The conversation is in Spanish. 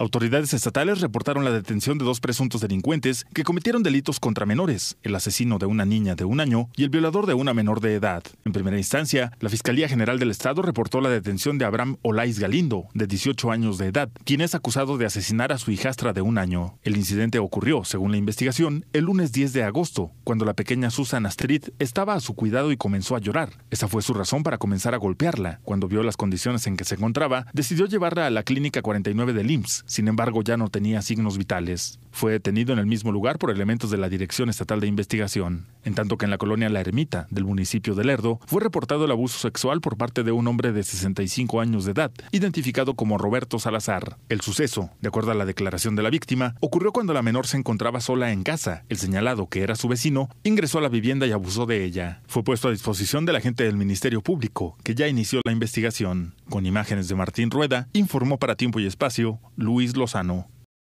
Autoridades estatales reportaron la detención de dos presuntos delincuentes que cometieron delitos contra menores, el asesino de una niña de un año y el violador de una menor de edad. En primera instancia, la Fiscalía General del Estado reportó la detención de Abraham Olais Galindo, de 18 años de edad, quien es acusado de asesinar a su hijastra de un año. El incidente ocurrió, según la investigación, el lunes 10 de agosto, cuando la pequeña Susan Astrid estaba a su cuidado y comenzó a llorar. Esa fue su razón para comenzar a golpearla. Cuando vio las condiciones en que se encontraba, decidió llevarla a la clínica 49 del IMSS, sin embargo, ya no tenía signos vitales fue detenido en el mismo lugar por elementos de la Dirección Estatal de Investigación, en tanto que en la colonia La Ermita, del municipio de Lerdo, fue reportado el abuso sexual por parte de un hombre de 65 años de edad, identificado como Roberto Salazar. El suceso, de acuerdo a la declaración de la víctima, ocurrió cuando la menor se encontraba sola en casa. El señalado, que era su vecino, ingresó a la vivienda y abusó de ella. Fue puesto a disposición del agente del Ministerio Público, que ya inició la investigación. Con imágenes de Martín Rueda, informó para Tiempo y Espacio Luis Lozano.